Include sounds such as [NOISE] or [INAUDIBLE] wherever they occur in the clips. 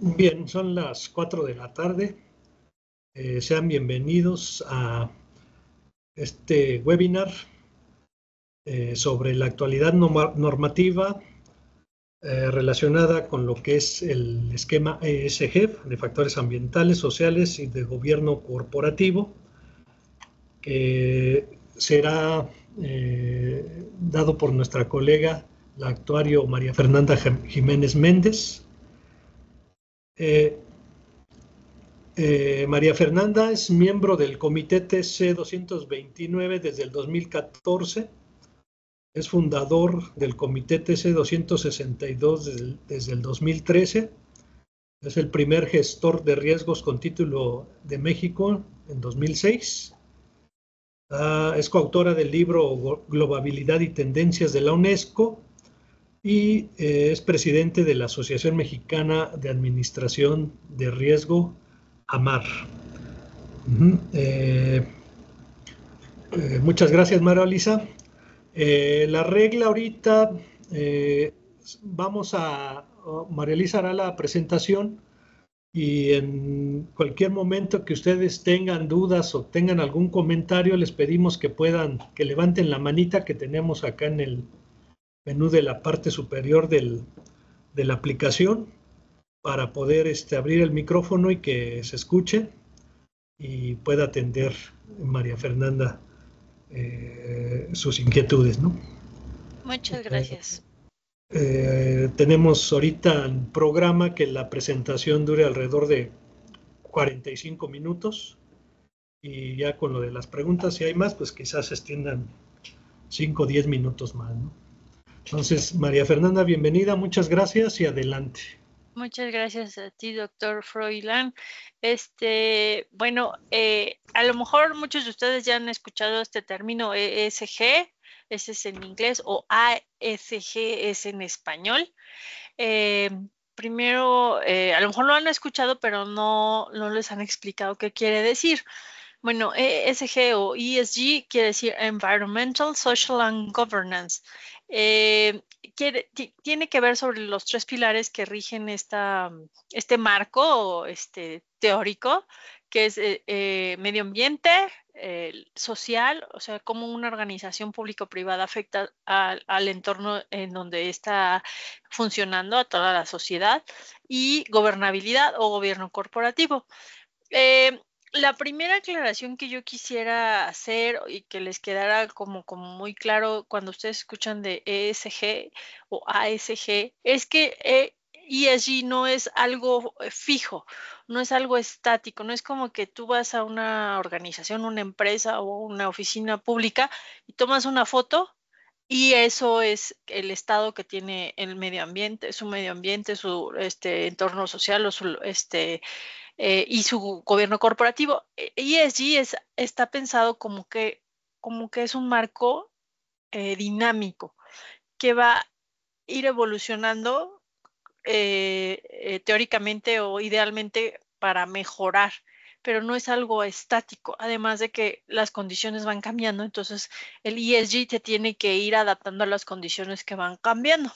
Bien, son las 4 de la tarde. Eh, sean bienvenidos a este webinar eh, sobre la actualidad normativa eh, relacionada con lo que es el esquema ESG de factores ambientales, sociales y de gobierno corporativo, que será dado por nuestra colega, la actuario María Fernanda Jiménez Méndez eh, eh, María Fernanda es miembro del Comité TC 229 desde el 2014. Es fundador del Comité TC 262 desde el, 2013. Es el primer gestor de riesgos con título de México en 2006. Ah, es coautora del libro Globabilidad y Tendencias de la UNESCO y eh, es presidente de la Asociación Mexicana de Administración de Riesgo, AMAR. Eh, eh, muchas gracias, María Lisa. la regla ahorita, vamos a, María Elisa hará la presentación y en cualquier momento que ustedes tengan dudas o tengan algún comentario, les pedimos que puedan, que levanten la manita que tenemos acá en el, menú de la parte superior del, de la aplicación para poder este, abrir el micrófono y que se escuche y pueda atender María Fernanda eh, sus inquietudes. ¿no? Muchas gracias. Eh, tenemos ahorita en programa que la presentación dure alrededor de 45 minutos y ya con lo de las preguntas, si hay más, pues quizás se extiendan 5 o 10 minutos más. ¿no? Entonces, María Fernanda, bienvenida, muchas gracias y adelante. Muchas gracias a ti, doctor Froilán. Este, bueno, eh, a lo mejor muchos de ustedes ya han escuchado este término ESG, ese es en inglés, o ASG es en español. Eh, primero, eh, a lo mejor lo han escuchado, pero no, no les han explicado qué quiere decir. Bueno, ESG o ESG quiere decir Environmental, Social and Governance. Eh, tiene que ver sobre los tres pilares que rigen esta, este marco este, teórico, que es eh, eh, medio ambiente, social, o sea, cómo una organización público-privada afecta al, entorno en donde está funcionando a toda la sociedad, y gobernabilidad o gobierno corporativo la primera aclaración que yo quisiera hacer y que les quedara como, muy claro cuando ustedes escuchan de ESG o ASG es que ESG eh, e no es algo eh, fijo, no es algo estático, no es como que tú vas a una organización, una empresa o una oficina pública y tomas una foto y eso es el estado que tiene el medio ambiente, su medio ambiente, su este, entorno social o su este, eh, y su gobierno corporativo. E, ESG está pensado como que, como que es un marco eh, dinámico que va a ir evolucionando eh, teóricamente o idealmente para mejorar pero no es algo estático, además de que las condiciones van cambiando, entonces el ESG te tiene que ir adaptando a las condiciones que van cambiando.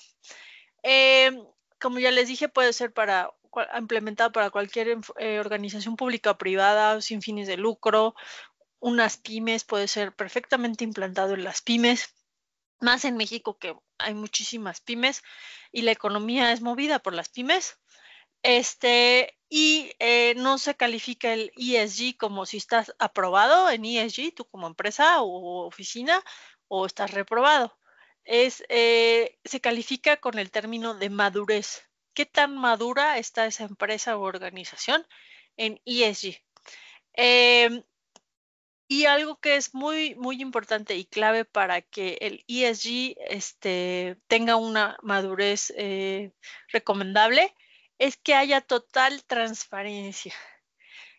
como ya les dije, puede ser para implementado para cualquier eh, organización pública o privada sin fines de lucro, unas pymes, puede ser perfectamente implantado en las pymes, más en México que hay muchísimas pymes y la economía es movida por las pymes. Este, y eh, no se califica el ESG como si estás aprobado en ESG, tú como empresa o oficina, o estás reprobado. Es, eh, se califica con el término de madurez qué tan madura está esa empresa o organización en ESG. Em, y algo que es muy, muy importante y clave para que el e ESG este, tenga una madurez eh, recomendable es que haya total transparencia.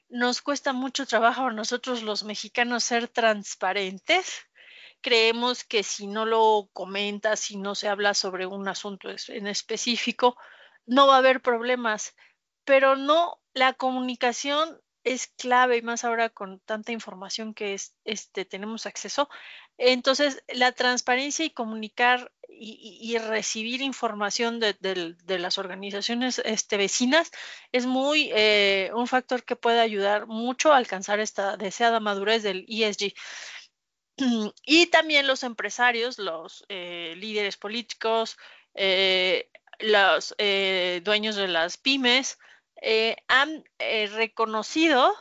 Nos cuesta mucho trabajo a nosotros los mexicanos ser transparentes. Creemos que si no lo comentas, si no se habla sobre un asunto en específico, no va a haber problemas, pero no, la comunicación es clave y más ahora con tanta información que es, este, tenemos acceso. Entonces, la transparencia y comunicar y, recibir información de, las organizaciones este, vecinas es muy eh, un factor que puede ayudar mucho a alcanzar esta deseada madurez del ESG. [CLEARS THROAT] Y también los empresarios, los eh, líderes políticos, eh, los eh, dueños de las pymes eh, han eh, reconocido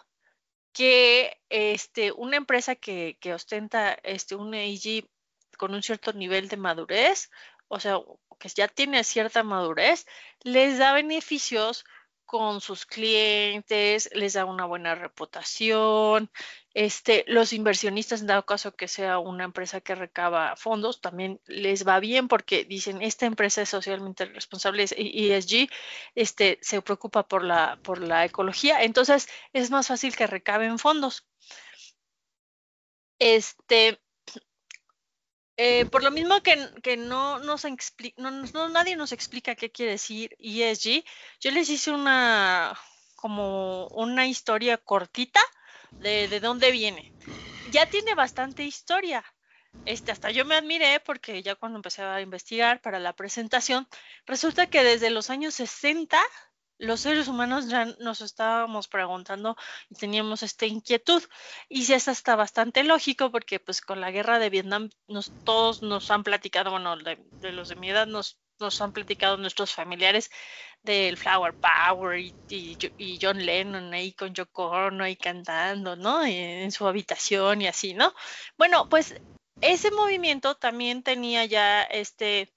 que este, una empresa que, que ostenta este, un EIG con un cierto nivel de madurez, o sea, que ya tiene cierta madurez, les da beneficios con sus clientes, les da una buena reputación. Este, los inversionistas, en dado caso que sea una empresa que recaba fondos, también les va bien porque dicen, esta empresa es socialmente responsable, es ESG, e este, se preocupa por la, por la ecología, entonces es más fácil que recaben fondos. Este, eh, por lo mismo que, que no, nadie nos explica qué quiere decir ESG, yo les hice una como una historia cortita de, de dónde viene. Ya tiene bastante historia. Este, hasta yo me admiré porque ya cuando empecé a investigar para la presentación, resulta que desde los años 60 los seres humanos ya nos estábamos preguntando y teníamos esta inquietud. Y si eso está bastante lógico porque pues con la guerra de Vietnam todos nos han platicado, bueno, de, los de mi edad nos, nos, han platicado nuestros familiares del Flower Power y, John Lennon ahí con Yoko ahí cantando, ¿no? Eh, en su habitación y así, ¿no? Bueno, pues ese movimiento también tenía ya este,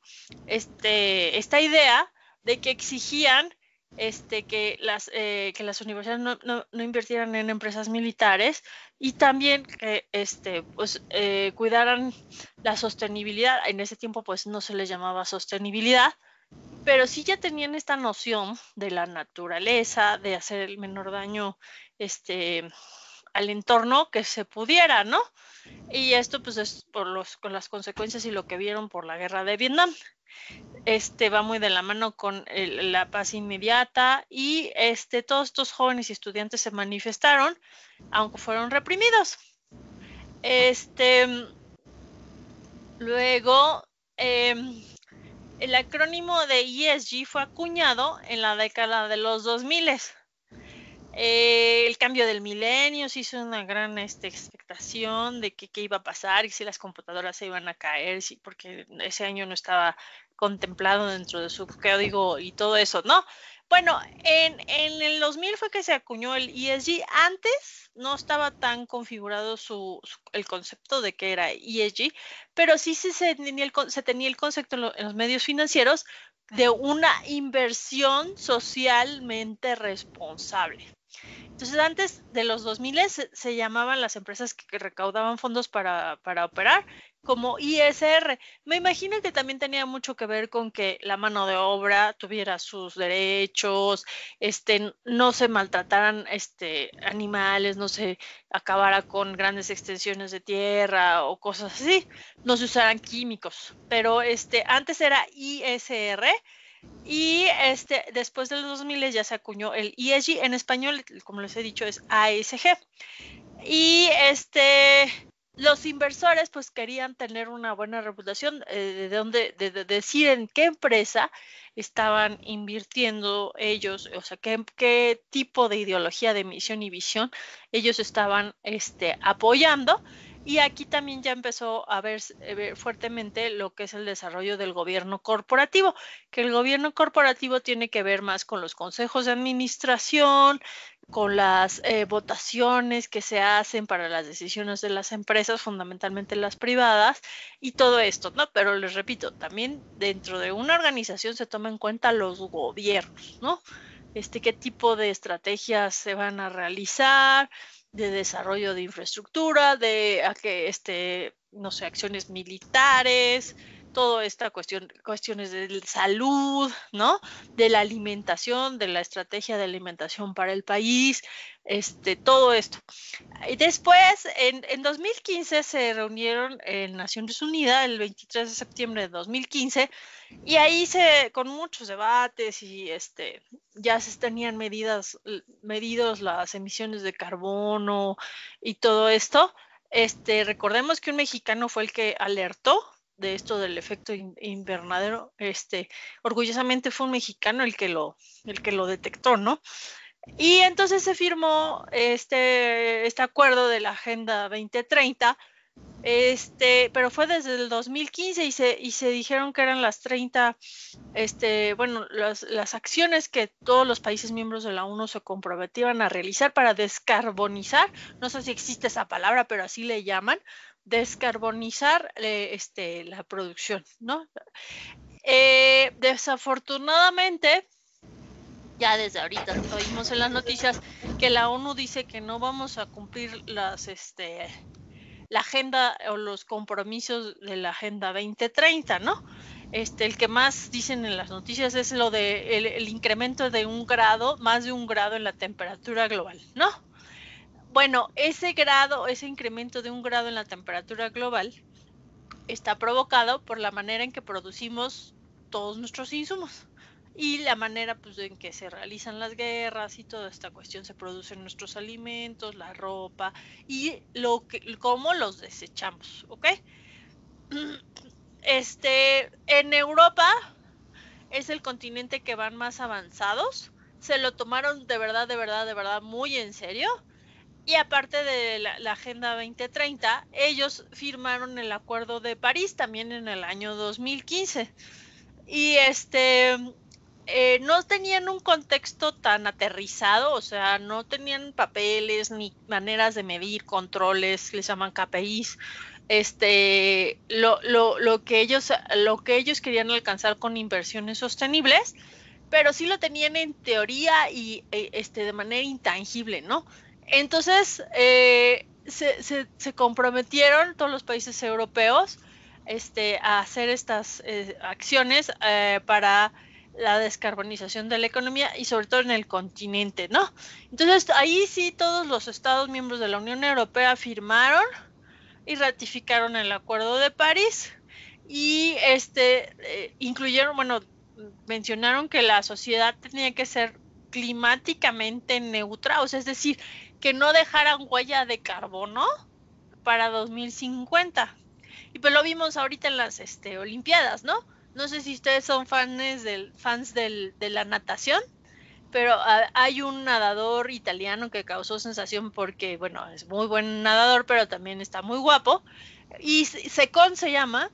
este, esta idea de que exigían este, eh, que, las, universidades no, invirtieran en empresas militares y también que este, pues, eh, cuidaran la sostenibilidad. En ese tiempo pues no se les llamaba sostenibilidad, pero sí ya tenían esta noción de la naturaleza, de hacer el menor daño este, al entorno que se pudiera, ¿no? Y esto pues es por con las consecuencias y lo que vieron por la guerra de Vietnam este va muy de la mano con la paz inmediata y este, todos estos jóvenes y estudiantes se manifestaron, aunque fueron reprimidos. Este, luego, em, el acrónimo de ESG fue acuñado en la década de los 2000. Eh, el cambio del milenio se hizo una gran este, expectación de qué iba a pasar y si las computadoras se iban a caer, porque ese año no estaba contemplado dentro de su código y todo eso, ¿no? Bueno, en, el 2000 fue que se acuñó el ESG. Antes no estaba tan configurado el concepto de que era ESG, pero sí, se, tenía el, concepto en, los medios financieros de una inversión socialmente responsable. Entonces, antes de los 2000 se, llamaban las empresas que, recaudaban fondos para, para, operar como ISR. Me imagino que también tenía mucho que ver con que la mano de obra tuviera sus derechos, este, no se maltrataran este, animales, no se acabara con grandes extensiones de tierra o cosas así, no se usaran químicos. Pero este, antes era ISR. Y este, después los 2000 ya se acuñó el ISG en español, como les he dicho, es ASG. Y este, los inversores pues querían tener una buena reputación eh, de dónde de, decir en qué empresa estaban invirtiendo ellos, o sea, qué, qué tipo de ideología de misión y visión ellos estaban este, apoyando y aquí también ya empezó a eh, ver, fuertemente lo que es el desarrollo del gobierno corporativo, que el gobierno corporativo tiene que ver más con los consejos de administración, con las eh, votaciones que se hacen para las decisiones de las empresas, fundamentalmente las privadas, y todo esto, ¿no? Pero les repito, también dentro de una organización se toma en cuenta los gobiernos, ¿no? Este, qué tipo de estrategias se van a realizar, de desarrollo de infraestructura, de que este, no sé, acciones militares, toda esta cuestión, cuestiones de salud, ¿no? De la alimentación, de la estrategia de alimentación para el país, este, todo esto. Y después, en, 2015, se reunieron en Naciones Unidas, el 23 de septiembre de 2015, y ahí se, con muchos debates y este, ya se tenían medidas, medidos las emisiones de carbono y todo esto. Este, recordemos que un mexicano fue el que alertó de esto del efecto invernadero, este, orgullosamente fue un mexicano el que lo, el que lo detectó, ¿no? Y entonces se firmó este, este acuerdo de la Agenda 2030, este, pero fue desde el 2015 y se, y se dijeron que eran las 30, este, bueno, las, las acciones que todos los países miembros de la ONU se comprometían a realizar para descarbonizar, no sé si existe esa palabra, pero así le llaman, descarbonizar eh, este, la producción, ¿no? Eh, desafortunadamente, ya desde ahorita oímos en las noticias que la ONU dice que no vamos a cumplir las, este, la agenda o los compromisos de la Agenda 2030, ¿no? Este, el que más dicen en las noticias es lo de el incremento de un grado, más de un grado en la temperatura global, ¿no? Bueno, ese grado, ese incremento de un grado en la temperatura global está provocado por la manera en que producimos todos nuestros insumos y la manera pues, en que se realizan las guerras y toda esta cuestión se producen nuestros alimentos, la ropa y lo que, cómo los desechamos, ¿ok? [CLEARS THROAT] Este, en Europa es el continente que van más avanzados, se lo tomaron de verdad, de verdad, de verdad muy en serio y aparte de la, Agenda 2030, ellos firmaron el Acuerdo de París también en el año 2015. Y este, eh, no tenían un contexto tan aterrizado, o sea, no tenían papeles ni maneras de medir controles, les llaman KPIs. Este, lo, lo, que ellos, lo que ellos querían alcanzar con inversiones sostenibles, pero sí lo tenían en teoría y eh, este, de manera intangible, ¿no? Entonces, eh, se, comprometieron todos los países europeos este, a hacer estas eh, acciones eh, para la descarbonización de la economía y sobre todo en el continente, ¿no? Entonces, ahí sí todos los estados miembros de la Unión Europea firmaron y ratificaron el Acuerdo de París y este incluyeron, bueno, mencionaron que la sociedad tenía que ser climáticamente neutra, o sea, es decir, que no dejaran huella de carbono para 2050. Y pues lo vimos ahorita en las este, Olimpiadas, ¿no? No sé si ustedes son fans, del, fans de la natación, pero hay un nadador italiano que causó sensación porque, bueno, es muy buen nadador, pero también está muy guapo. Y Secón se llama,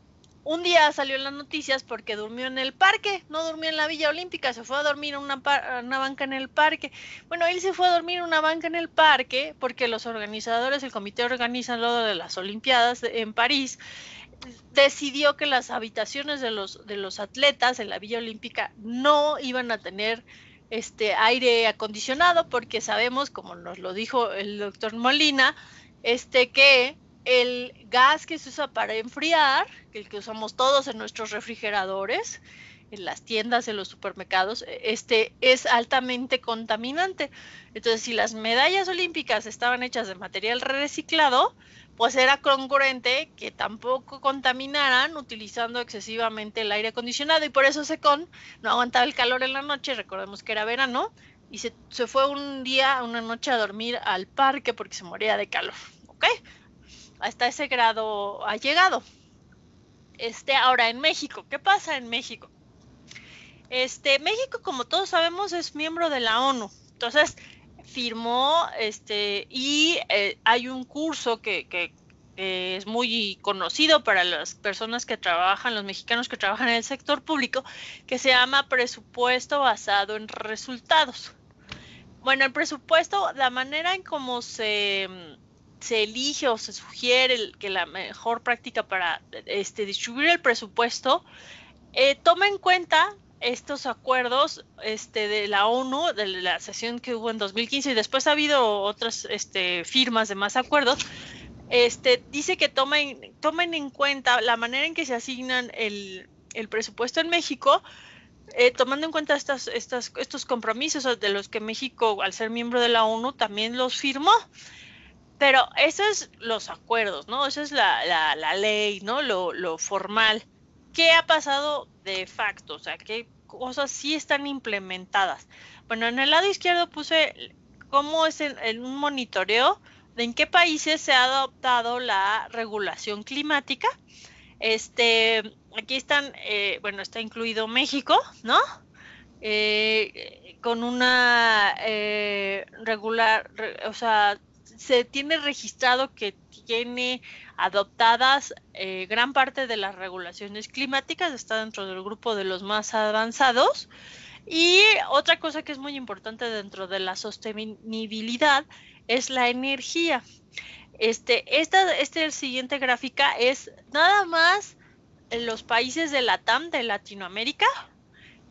un día salió en las noticias porque durmió en el parque, no durmió en la Villa Olímpica, se fue a dormir en una, banca en el parque. Bueno, él se fue a dormir en una banca en el parque porque los organizadores, el comité organizador de las Olimpiadas en París, decidió que las habitaciones de los, de los atletas en la Villa Olímpica no iban a tener este aire acondicionado porque sabemos, como nos lo dijo el doctor Molina, este que el gas que se usa para enfriar, el que usamos todos en nuestros refrigeradores, en las tiendas, en los supermercados, e, este es altamente contaminante. Entonces, si las medallas olímpicas estaban hechas de material reciclado, pues era congruente que tampoco contaminaran utilizando excesivamente el aire acondicionado y por eso Secon no aguantaba el calor en la noche, recordemos que era verano, y se, se fue un día, una noche a dormir al parque porque se moría de calor, ¿ok? hasta ese grado ha llegado. Este, ahora en México, ¿qué pasa en México? Este, México, como todos sabemos, es miembro de la ONU. Entonces, firmó, este, y eh, hay un curso que, es muy conocido para las personas que trabajan, los mexicanos que trabajan en el sector público, que se llama presupuesto basado en resultados. Bueno, el presupuesto, la manera en cómo se se elige o se sugiere que la mejor práctica para este, distribuir el presupuesto eh, toma en cuenta estos acuerdos este, de la ONU, de la sesión que hubo en 2015 y después ha habido otras este, firmas de más acuerdos, este, dice que tomen, tomen en cuenta la manera en que se asignan el, presupuesto en México, eh, tomando en cuenta estas, estas, estos compromisos de los que México, al ser miembro de la ONU, también los firmó. Pero esos es los acuerdos, ¿no? Esa es la, la, la, ley, ¿no? Lo, formal. ¿Qué ha pasado de facto? O sea, ¿qué cosas sí están implementadas? Bueno, en el lado izquierdo puse cómo es un monitoreo de en qué países se ha adoptado la regulación climática. Este, aquí están, eh, bueno, está incluido México, ¿no? Eh, con una eh, regular, o sea, se tiene registrado que tiene adoptadas eh, gran parte de las regulaciones climáticas, está dentro del grupo de los más avanzados. Y otra cosa que es muy importante dentro de la sostenibilidad es la energía. Este, esta, este siguiente gráfica es nada más los países de la TAM de Latinoamérica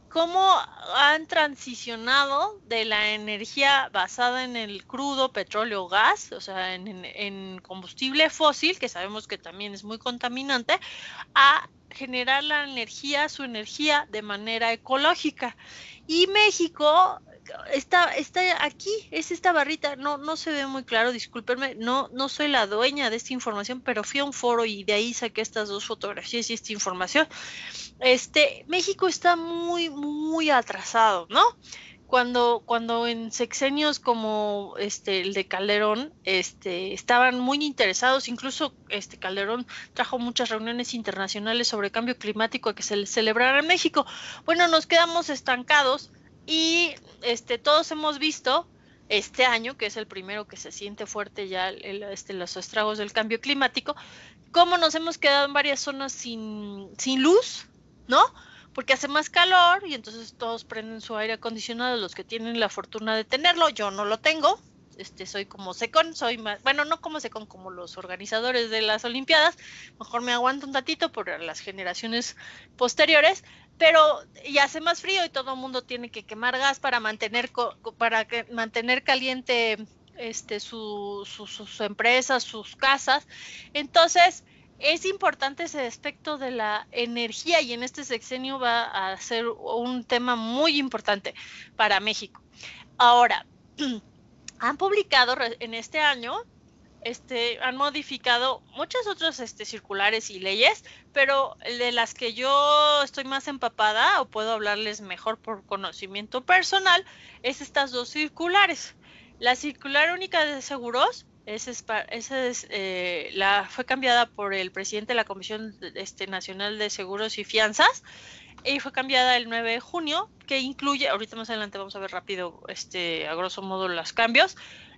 cómo han transicionado de la energía basada en el crudo petróleo gas, o sea, en, combustible fósil, que sabemos que también es muy contaminante, a generar la energía, su energía de manera ecológica. Y México está, está aquí, es esta barrita, no, no se ve muy claro, discúlpenme, no, no soy la dueña de esta información, pero fui a un foro y de ahí saqué estas dos fotografías y esta información. Este, México está muy, muy atrasado, ¿no? Cuando, cuando en sexenios como este el de Calderón, este, estaban muy interesados, incluso este Calderón trajo muchas reuniones internacionales sobre cambio climático que se celebrara en México. Bueno, nos quedamos estancados y este, todos hemos visto este año, que es el primero que se siente fuerte ya este, los estragos del cambio climático, cómo nos hemos quedado en varias zonas sin, luz, ¿no? Porque hace más calor y entonces todos prenden su aire acondicionado, los que tienen la fortuna de tenerlo, yo no lo tengo, este, soy como secón, soy más, bueno, no como secón, como los organizadores de las Olimpiadas, mejor me aguanto un ratito por las generaciones posteriores, pero y hace más frío y todo el mundo tiene que quemar gas para mantener para mantener caliente este su, sus empresas, sus casas. Entonces, es importante ese aspecto de la energía y en este sexenio va a ser un tema muy importante para México. Ahora, [CLEARS THROAT] han publicado en este año este, han modificado muchas otras este, circulares y leyes, pero de las que yo estoy más empapada o puedo hablarles mejor por conocimiento personal, es estas dos circulares. La circular única de seguros esa es, eh, la, fue cambiada por el presidente de la Comisión este, Nacional de Seguros y Fianzas y fue cambiada el 9 de junio, que incluye, ahorita más adelante vamos a ver rápido, este, a grosso modo, los cambios,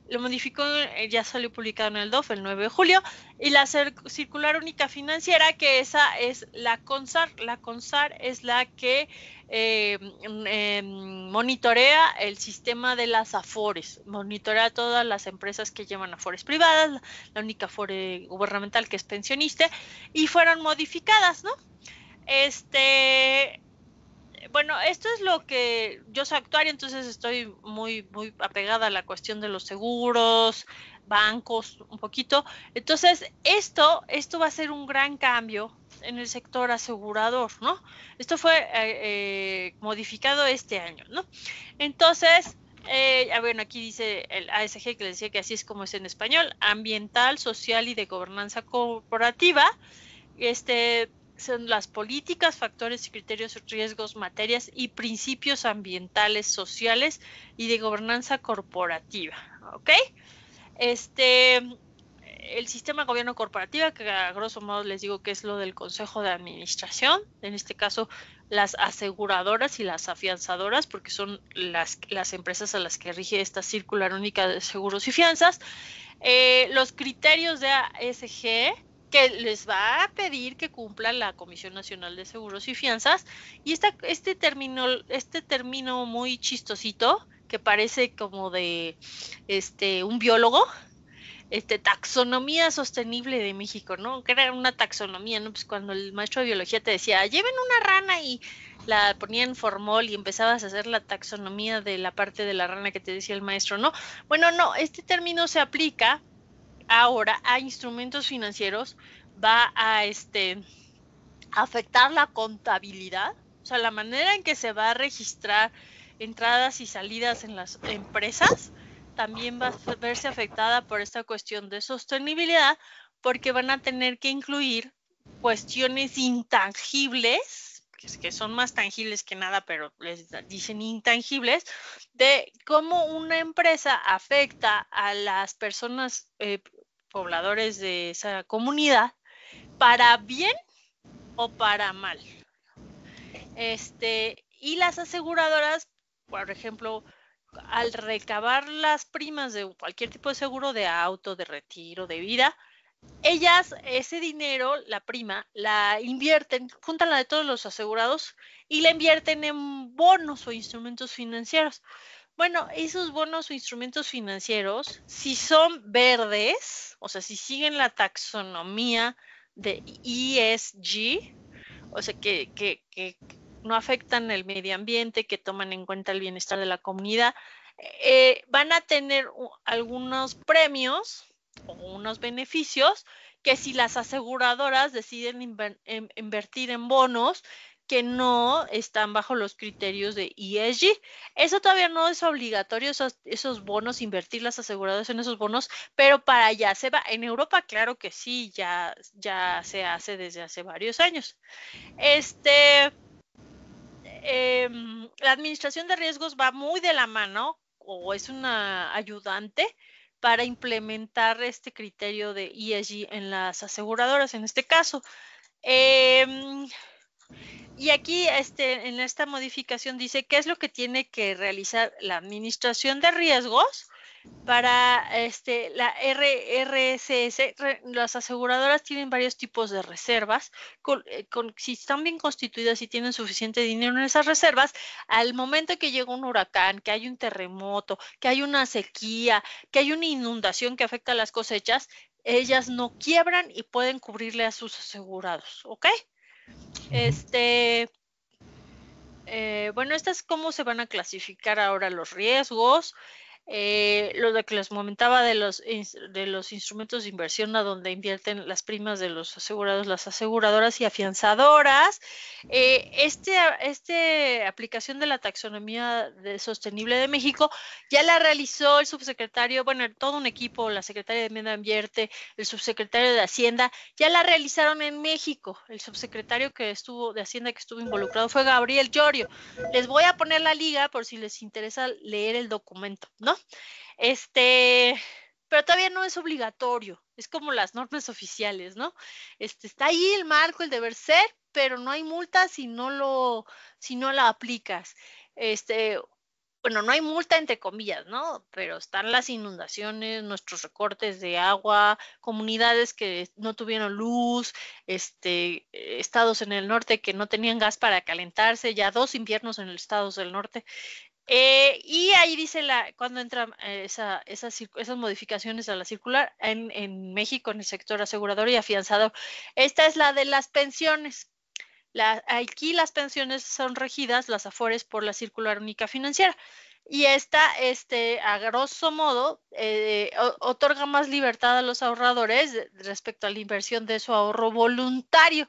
lo modificó, eh, ya salió publicado en el DOF el 9 de julio. Y la circular única financiera, que esa es la CONSAR. La CONSAR es la que eh, mm, eh, monitorea el sistema de las AFORES, monitorea todas las empresas que llevan AFORES privadas, la única AFORE gubernamental que es pensionista, y fueron modificadas, ¿no? Este, bueno, esto es lo que yo soy actuaria, entonces estoy muy, muy apegada a la cuestión de los seguros, bancos, un poquito. Entonces, esto, esto va a ser un gran cambio en el sector asegurador, ¿no? Esto fue eh, eh, modificado este año, ¿no? Entonces, eh, ah, bueno, aquí dice el ASG que decía que así es como es en español, ambiental, social y de gobernanza corporativa. Este, son las políticas, factores y criterios, riesgos, materias y principios ambientales, sociales y de gobernanza corporativa. ¿Ok? Este, el sistema de gobierno corporativa, que a grosso modo les digo que es lo del consejo de administración, en este caso las aseguradoras y las afianzadoras, porque son las, las empresas a las que rige esta circular única de seguros y fianzas, eh, los criterios de ASG, que les va a pedir que cumpla la Comisión Nacional de Seguros y Fianzas. Y este, término, este término muy chistosito, que parece como de este, un biólogo, este, taxonomía sostenible de México, ¿no? Que era una taxonomía, ¿no? Pues cuando el maestro de biología te decía, lleven una rana y la ponían formol y empezabas a hacer la taxonomía de la parte de la rana que te decía el maestro, ¿no? Bueno, no, este término se aplica ahora a instrumentos financieros va a este, afectar la contabilidad, o sea, la manera en que se va a registrar entradas y salidas en las empresas también va a verse afectada por esta cuestión de sostenibilidad porque van a tener que incluir cuestiones intangibles, que son más tangibles que nada, pero les dicen intangibles, de cómo una empresa afecta a las personas eh, pobladores de esa comunidad para bien o para mal. Este, y las aseguradoras, por ejemplo, al recabar las primas de cualquier tipo de seguro de auto, de retiro, de vida, ellas ese dinero, la prima, la invierten, juntan la de todos los asegurados y la invierten en bonos o instrumentos financieros. Bueno, esos bonos o instrumentos financieros, si son verdes, o sea, si siguen la taxonomía de ESG, o sea, que, no afectan el medio ambiente, que toman en cuenta el bienestar de la comunidad, eh, van a tener algunos premios o unos beneficios que si las aseguradoras deciden em, invertir en bonos que no están bajo los criterios de ESG. Eso todavía no es obligatorio, esos, bonos, invertir las aseguradoras en esos bonos, pero para allá se va. En Europa, claro que sí, ya, ya se hace desde hace varios años. Este, em, la administración de riesgos va muy de la mano o es una ayudante para implementar este criterio de ESG en las aseguradoras, en este caso. Eh, y aquí este, en esta modificación dice qué es lo que tiene que realizar la administración de riesgos para este, la RRSS. Las aseguradoras tienen varios tipos de reservas. Eh, si están bien constituidas y tienen suficiente dinero en esas reservas, al momento que llega un huracán, que hay un terremoto, que hay una sequía, que hay una inundación que afecta a las cosechas, ellas no quiebran y pueden cubrirle a sus asegurados, ¿ok? Este, eh, bueno, es cómo se van a clasificar ahora los riesgos. Eh, lo de que les comentaba de los, de los instrumentos de inversión a donde invierten las primas de los asegurados, las aseguradoras y afianzadoras. Eh, este, este aplicación de la taxonomía de sostenible de México ya la realizó el subsecretario, bueno, todo un equipo, la secretaria de Medio Ambiente, el subsecretario de Hacienda, ya la realizaron en México. El subsecretario que estuvo de Hacienda que estuvo involucrado fue Gabriel Llorio. Les voy a poner la liga por si les interesa leer el documento, ¿no? Este, pero todavía no es obligatorio, es como las normas oficiales, ¿no? Este, está ahí el marco, el deber ser, pero no hay multa si no lo, si no la aplicas. Este, bueno, no hay multa entre comillas, ¿no? Pero están las inundaciones, nuestros recortes de agua, comunidades que no tuvieron luz, este, estados en el norte que no tenían gas para calentarse, ya dos inviernos en los estados del norte, eh, y ahí dice la, cuando entran eh, esas, modificaciones a la circular en, México, en el sector asegurador y afianzador. Esta es la de las pensiones. aquí las pensiones son regidas, las afores, por la circular única financiera. Y esta, este, a grosso modo, eh, otorga más libertad a los ahorradores respecto a la inversión de su ahorro voluntario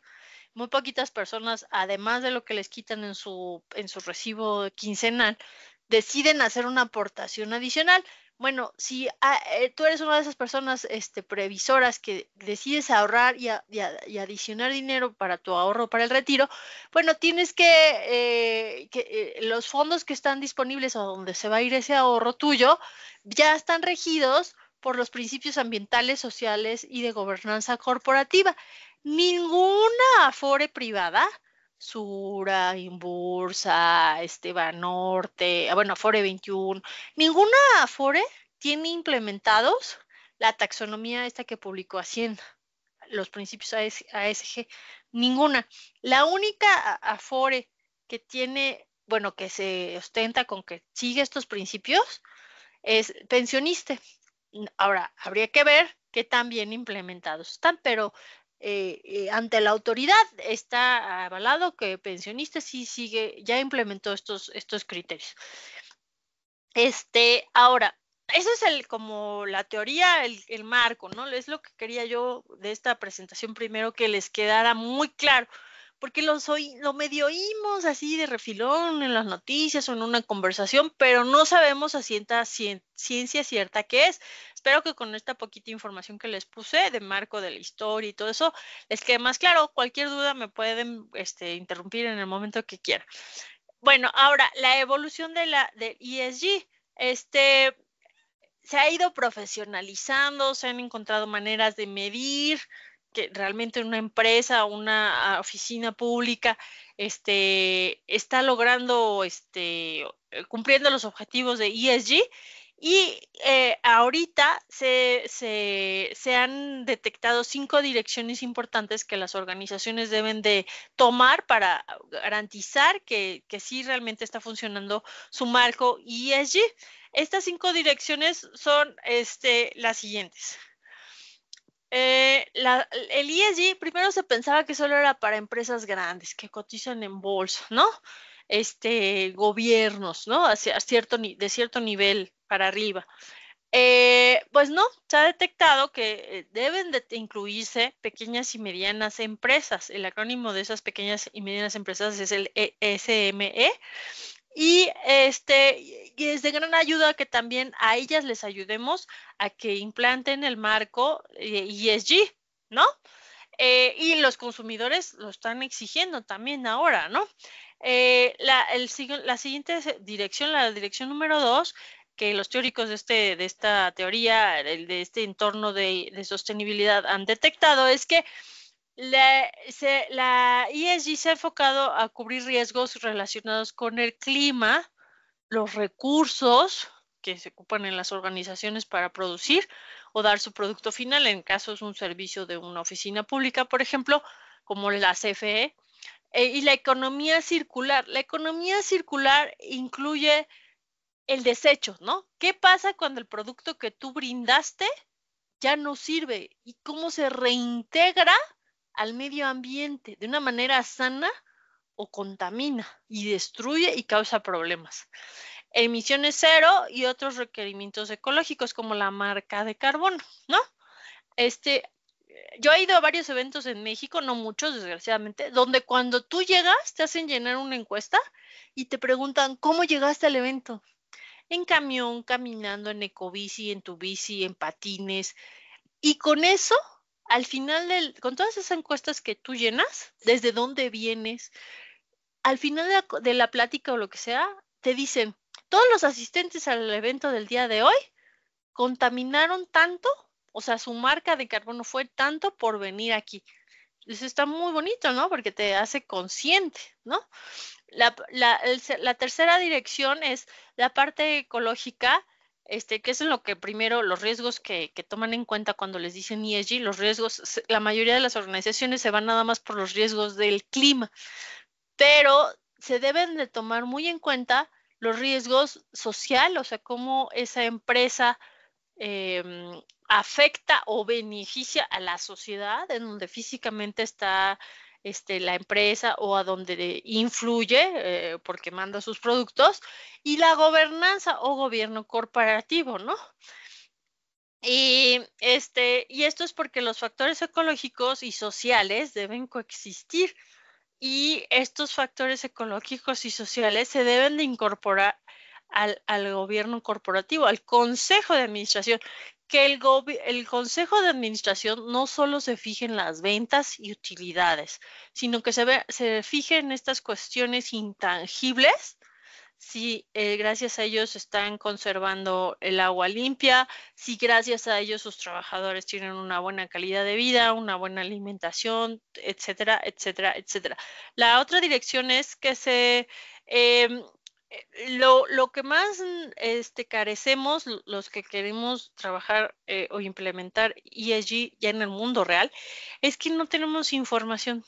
muy poquitas personas, además de lo que les quitan en su, en su recibo quincenal, deciden hacer una aportación adicional. Bueno, si ah, eh, tú eres una de esas personas este, previsoras que decides ahorrar y, y, adicionar dinero para tu ahorro para el retiro, bueno, tienes que, eh, eh, los fondos que están disponibles a donde se va a ir ese ahorro tuyo ya están regidos por los principios ambientales, sociales y de gobernanza corporativa ninguna afore privada, Sura, Inbursa, Esteban Norte, ah, bueno, Afore 21, ninguna afore tiene implementados la taxonomía esta que publicó Hacienda, los principios ASG, ninguna. La única afore que tiene, bueno, que se ostenta con que sigue estos principios es pensionista. Ahora, habría que ver qué tan bien implementados están, pero eh, eh, ante la autoridad está avalado que pensionista sí sigue, ya implementó estos, estos criterios. Este, ahora, eso es el, como la teoría, el, el marco, ¿no? Es lo que quería yo de esta presentación primero que les quedara muy claro porque lo medio oímos así de refilón en las noticias o en una conversación, pero no sabemos a ciencia, cierta qué es. Espero que con esta poquita información que les puse de marco de la historia y todo eso les quede más claro. Cualquier duda me pueden este, interrumpir en el momento que quieran. Bueno, ahora la evolución de la del ESG, este se ha ido profesionalizando, se han encontrado maneras de medir, que realmente una empresa, una ah, oficina pública, este, está logrando, este, eh, cumpliendo los objetivos de ESG. Y eh, ahorita se, han detectado cinco direcciones importantes que las organizaciones deben de tomar para garantizar que, sí realmente está funcionando su marco ESG. Estas cinco direcciones son este, las siguientes. Eh, el ESG primero se pensaba que solo era para empresas grandes que cotizan en bolsa, ¿no? Este, gobiernos, ¿no? cierto, de cierto nivel para arriba. Eh, pues no, se ha detectado que eh, deben de incluirse pequeñas y medianas empresas. El acrónimo de esas pequeñas y medianas empresas es el SME y este es de gran ayuda que también a ellas les ayudemos a que implanten el marco ESG, eh, e ¿no? Eh, y los consumidores lo están exigiendo también ahora, ¿no? Eh, la, el, la, siguiente dirección, la dirección número dos, que los teóricos de, este, de esta teoría, de este entorno de sostenibilidad han detectado, es que la, se, ESG se ha enfocado a cubrir riesgos relacionados con el clima, los recursos que se ocupan en las organizaciones para producir o dar su producto final, en caso es un servicio de una oficina pública, por ejemplo, como la CFE, eh, y la economía circular. La economía circular incluye el desecho, ¿no? ¿Qué pasa cuando el producto que tú brindaste ya no sirve y cómo se reintegra al medio ambiente de una manera sana o contamina y destruye y causa problemas. Emisiones cero y otros requerimientos ecológicos como la marca de carbono, ¿no? Este, yo he ido a varios eventos en México, no muchos desgraciadamente, donde cuando tú llegas te hacen llenar una encuesta y te preguntan cómo llegaste al evento. En camión, caminando, en ecobici, en tu bici, en patines. Y con eso al final del, con todas esas encuestas que tú llenas, desde dónde vienes, al final de la, plática o lo que sea, te dicen, todos los asistentes al evento del día de hoy contaminaron tanto, o sea, su marca de carbono fue tanto por venir aquí. Eso está muy bonito, ¿no? Porque te hace consciente, ¿no? la tercera dirección es la parte ecológica, ¿Qué este, que es lo que primero los riesgos que, toman en cuenta cuando les dicen ESG, los riesgos, la mayoría de las organizaciones se van nada más por los riesgos del clima, pero se deben de tomar muy en cuenta los riesgos sociales, o sea, cómo esa empresa em, afecta o beneficia a la sociedad en donde físicamente está este, la empresa o a donde influye eh, porque manda sus productos, y la gobernanza o gobierno corporativo, ¿no? Y, este, y esto es porque los factores ecológicos y sociales deben coexistir y estos factores ecológicos y sociales se deben de incorporar al, al, gobierno corporativo, al consejo de administración, que el, el, Consejo de Administración no solo se fije en las ventas y utilidades, sino que se, se fije en estas cuestiones intangibles si eh, gracias a ellos están conservando el agua limpia, si gracias a ellos sus trabajadores tienen una buena calidad de vida, una buena alimentación, etcétera, etcétera, etcétera. La otra dirección es que se em, eh, lo, que más mm, este, carecemos los que queremos trabajar eh, o implementar ESG ya en el mundo real es que no tenemos información.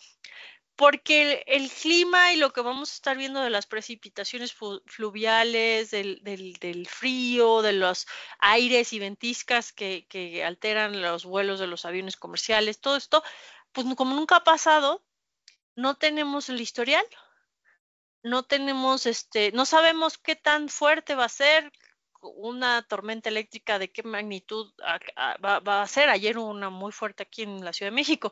Porque el, clima y lo que vamos a estar viendo de las precipitaciones fluviales, del, del, frío, de los aires y ventiscas que, que alteran los vuelos de los aviones comerciales, todo esto, pues como nunca ha pasado, no tenemos el historial, no tenemos, este, no sabemos qué tan fuerte va a ser una tormenta eléctrica, de qué magnitud va, a ser. Ayer una muy fuerte aquí en la Ciudad de México.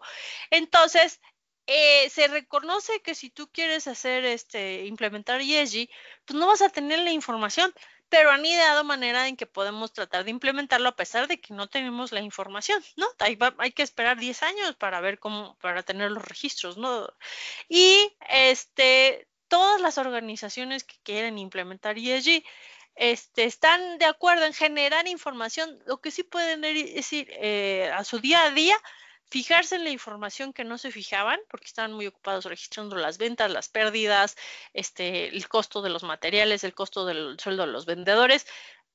Entonces, eh, se reconoce que si tú quieres hacer, este, implementar ESG, pues no vas a tener la información, pero han ideado manera en que podemos tratar de implementarlo a pesar de que no tenemos la información, ¿no? Hay, hay que esperar 10 años para ver cómo, para tener los registros, ¿no? Y, este, todas las organizaciones que quieren implementar e ESG este, están de acuerdo en generar información, lo que sí pueden decir eh, a su día a día, fijarse en la información que no se fijaban, porque estaban muy ocupados registrando las ventas, las pérdidas, este, el costo de los materiales, el costo del sueldo de los vendedores,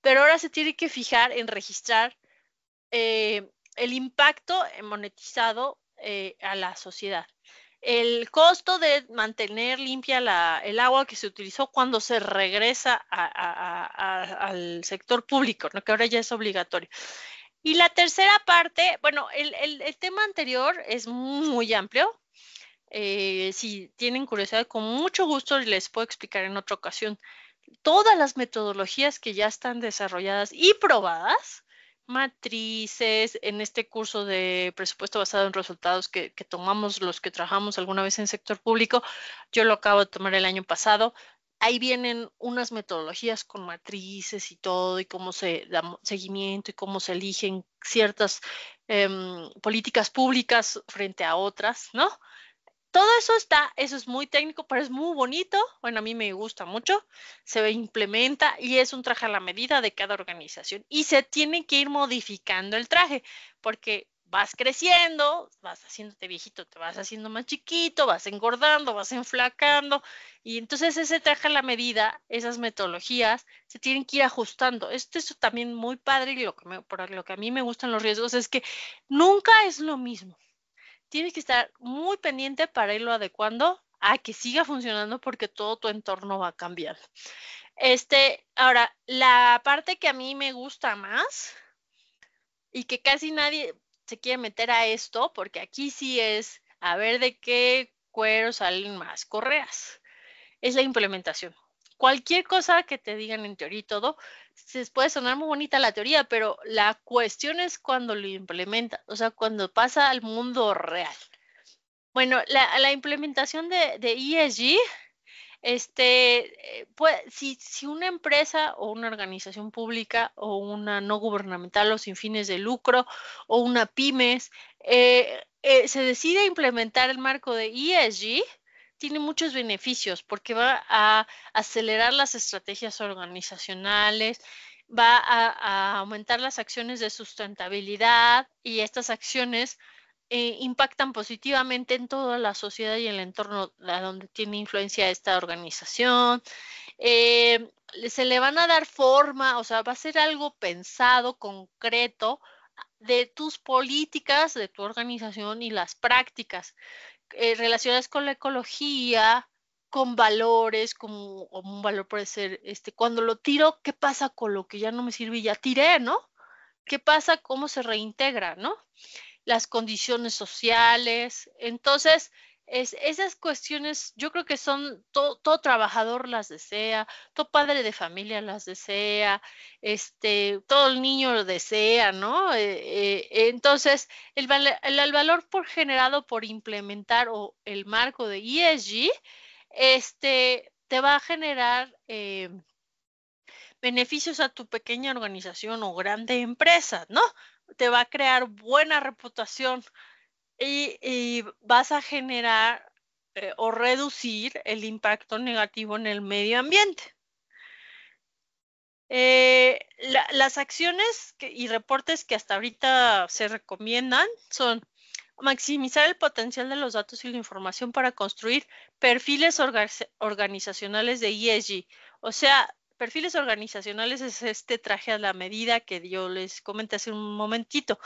pero ahora se tiene que fijar en registrar eh, el impacto monetizado eh, a la sociedad el costo de mantener limpia la, el agua que se utilizó cuando se regresa al sector público, ¿no? que ahora ya es obligatorio. Y la tercera parte, bueno, el, tema anterior es muy amplio. Eh, si tienen curiosidad, con mucho gusto les puedo explicar en otra ocasión todas las metodologías que ya están desarrolladas y probadas matrices, en este curso de presupuesto basado en resultados que, tomamos los que trabajamos alguna vez en sector público, yo lo acabo de tomar el año pasado. Ahí vienen unas metodologías con matrices y todo, y cómo se da seguimiento y cómo se eligen ciertas em, políticas públicas frente a otras, ¿no? Todo eso está, eso es muy técnico, pero es muy bonito. Bueno, a mí me gusta mucho. Se implementa y es un traje a la medida de cada organización. Y se tiene que ir modificando el traje, porque vas creciendo, vas haciéndote viejito, te vas haciendo más chiquito, vas engordando, vas enflacando, y entonces ese traje a la medida, esas metodologías, se tienen que ir ajustando. Esto es también muy padre y lo que por lo que a mí me gustan los riesgos es que nunca es lo mismo tienes que estar muy pendiente para irlo adecuando a que siga funcionando porque todo tu entorno va a cambiar. Este, ahora, la parte que a mí me gusta más y que casi nadie se quiere meter a esto, porque aquí sí es a ver de qué cuero salen más correas, es la implementación. Cualquier cosa que te digan en teoría y todo, se puede sonar muy bonita la teoría, pero la cuestión es cuando lo implementa, o sea, cuando pasa al mundo real. Bueno, la, implementación de, ESG, e este, eh, si, una empresa o una organización pública o una no gubernamental o sin fines de lucro o una pymes eh, eh, se decide implementar el marco de ESG, tiene muchos beneficios porque va a acelerar las estrategias organizacionales, va a, aumentar las acciones de sustentabilidad y estas acciones eh, impactan positivamente en toda la sociedad y el entorno donde tiene influencia esta organización. Eh, se le van a dar forma, o sea, va a ser algo pensado, concreto, de tus políticas, de tu organización y las prácticas. Eh, relaciones con la ecología, con valores, como un valor puede ser, este, cuando lo tiro, ¿qué pasa con lo que ya no me sirve? Ya tiré, ¿no? ¿Qué pasa? ¿Cómo se reintegra, no? Las condiciones sociales. Entonces, esas cuestiones yo creo que son, todo, trabajador las desea, todo padre de familia las desea, este, todo el niño lo desea, ¿no? Eh, eh, entonces, el, valor por generado por implementar o el marco de ESG, este, te va a generar eh, beneficios a tu pequeña organización o grande empresa, ¿no? Te va a crear buena reputación y, vas a generar eh, o reducir el impacto negativo en el medio ambiente. Eh, las acciones y reportes que hasta ahorita se recomiendan son maximizar el potencial de los datos y la información para construir perfiles organizacionales de ESG. O sea, perfiles organizacionales es este traje a la medida que yo les comenté hace un momentito.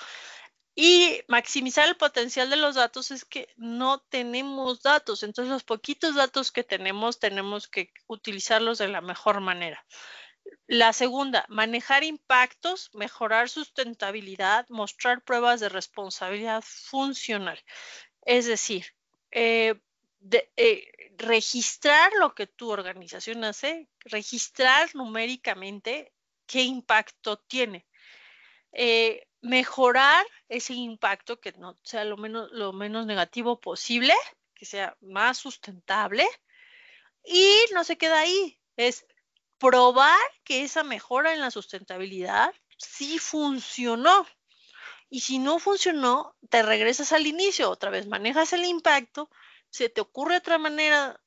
Y maximizar el potencial de los datos es que no tenemos datos, entonces los poquitos datos que tenemos tenemos que utilizarlos de la mejor manera. La segunda, manejar impactos, mejorar sustentabilidad, mostrar pruebas de responsabilidad funcional. Es decir, eh, eh, registrar lo que tu organización hace, registrar numéricamente qué impacto tiene. Eh, mejorar ese impacto que no sea lo menos, lo menos negativo posible, que sea más sustentable. Y no se queda ahí, es probar que esa mejora en la sustentabilidad sí funcionó. Y si no funcionó, te regresas al inicio, otra vez manejas el impacto, se te ocurre otra manera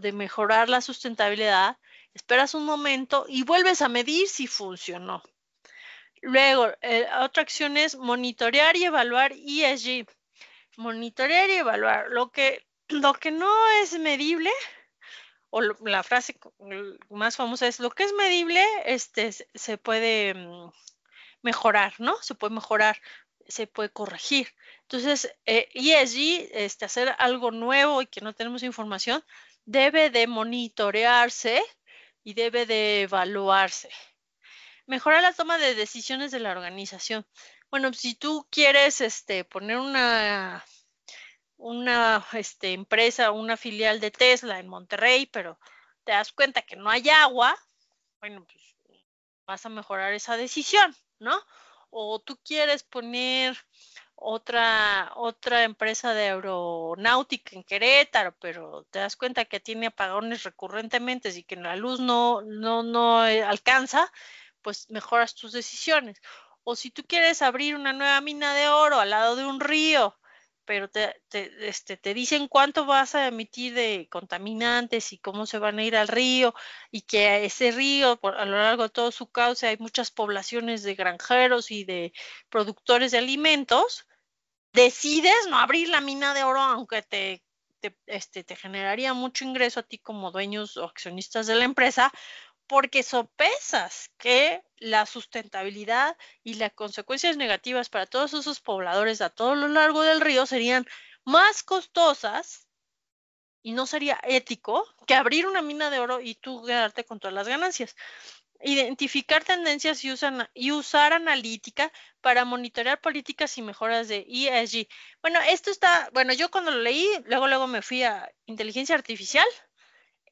de mejorar la sustentabilidad, esperas un momento y vuelves a medir si funcionó. Luego, eh, otra acción es monitorear y evaluar ESG. Monitorear y evaluar. Lo que, lo que no es medible, o la frase más famosa es, lo que es medible este, se puede mm, mejorar, ¿no? Se puede mejorar, se puede corregir. Entonces, ESG, eh, e este, hacer algo nuevo y que no tenemos información, debe de monitorearse y debe de evaluarse. Mejora la toma de decisiones de la organización. Bueno, si tú quieres este, poner una, una este, empresa, una filial de Tesla en Monterrey, pero te das cuenta que no hay agua, bueno, pues vas a mejorar esa decisión, ¿no? O tú quieres poner otra, otra empresa de aeronáutica en Querétaro, pero te das cuenta que tiene apagones recurrentemente y que la luz no, no, no eh, alcanza, pues mejoras tus decisiones. O si tú quieres abrir una nueva mina de oro al lado de un río, pero te, te este, dicen cuánto vas a emitir de contaminantes y cómo se van a ir al río y que ese río por, a lo largo de todo su cauce hay muchas poblaciones de granjeros y de productores de alimentos, decides no abrir la mina de oro aunque te, te, este, te generaría mucho ingreso a ti como dueños o accionistas de la empresa porque sopesas que la sustentabilidad y las consecuencias negativas para todos esos pobladores a todo lo largo del río serían más costosas y no sería ético que abrir una mina de oro y tú quedarte con todas las ganancias. Identificar tendencias y, y usar analítica para monitorear políticas y mejoras de ESG. Bueno, esto está, bueno, yo cuando lo leí, luego, luego me fui a inteligencia artificial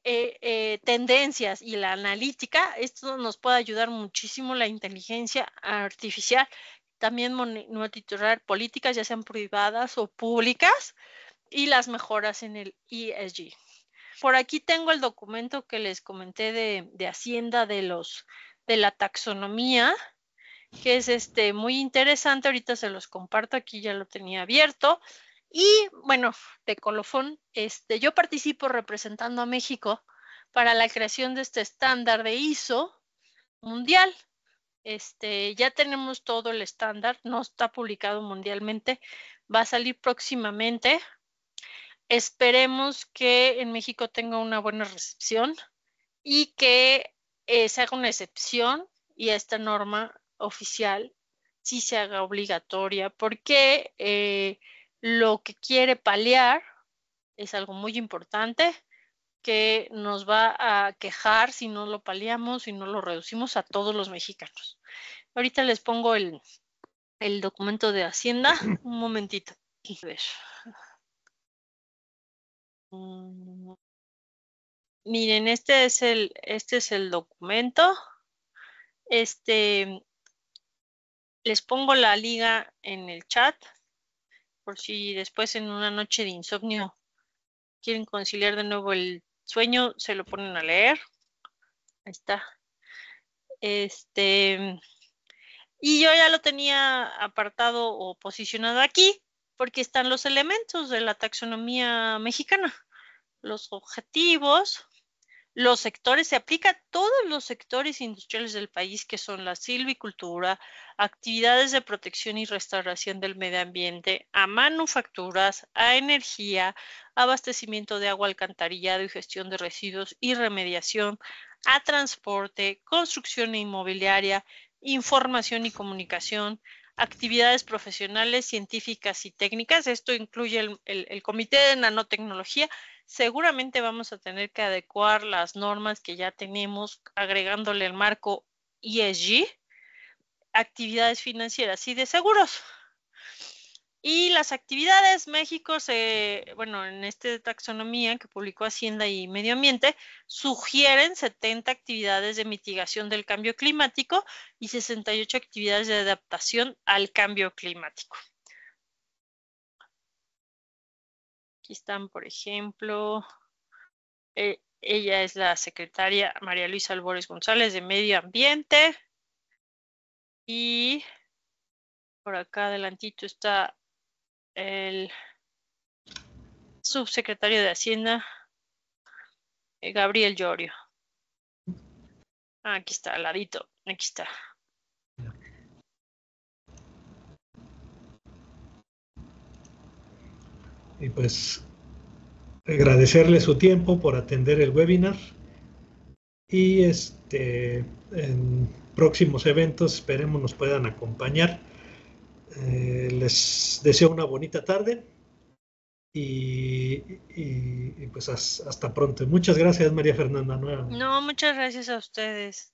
eh, eh, tendencias y la analítica, esto nos puede ayudar muchísimo la inteligencia artificial, también titular políticas, ya sean privadas o públicas, y las mejoras en el ESG. Por aquí tengo el documento que les comenté de, Hacienda de los de la taxonomía, que es este muy interesante. Ahorita se los comparto, aquí ya lo tenía abierto. Y bueno, de colofón, este, yo participo representando a México para la creación de este estándar de ISO mundial. Este, ya tenemos todo el estándar, no está publicado mundialmente, va a salir próximamente. Esperemos que en México tenga una buena recepción y que eh, se haga una excepción y esta norma oficial sí se haga obligatoria, porque eh, lo que quiere paliar es algo muy importante que nos va a quejar si no lo paliamos, y no lo reducimos a todos los mexicanos. Ahorita les pongo el, documento de Hacienda. [CLEARS THROAT] Un momentito. A mm. miren, este es el, este es el documento. Este, les pongo la liga en el chat por si después en una noche de insomnio quieren conciliar de nuevo el sueño, se lo ponen a leer. Ahí está. Este, y yo ya lo tenía apartado o posicionado aquí porque están los elementos de la taxonomía mexicana, los objetivos, los sectores, se aplica a todos los sectores industriales del país, que son la silvicultura, actividades de protección y restauración del medio ambiente, a manufacturas, a energía, abastecimiento de agua alcantarillado y gestión de residuos y remediación, a transporte, construcción inmobiliaria, información y comunicación, actividades profesionales, científicas y técnicas. Esto incluye el, el Comité de Nanotecnología seguramente vamos a tener que adecuar las normas que ya tenemos agregándole el marco ESG, actividades financieras y de seguros. Y las actividades, México bueno, en este taxonomía que publicó Hacienda y Medio Ambiente, sugieren 70 actividades de mitigación del cambio climático y 68 actividades de adaptación al cambio climático. Aquí están, por ejemplo, eh, ella es la secretaria María Luisa Albores González de Medio Ambiente. Y por acá adelantito está el subsecretario de Hacienda, eh, Gabriel Llorio. Ah, aquí está, al ladito, aquí está. Y pues agradecerle su tiempo por atender el webinar y este, en próximos eventos esperemos nos puedan acompañar. Eh, les deseo una bonita tarde y, pues hasta pronto. Muchas gracias María Fernanda. Nueva. No, muchas gracias a ustedes.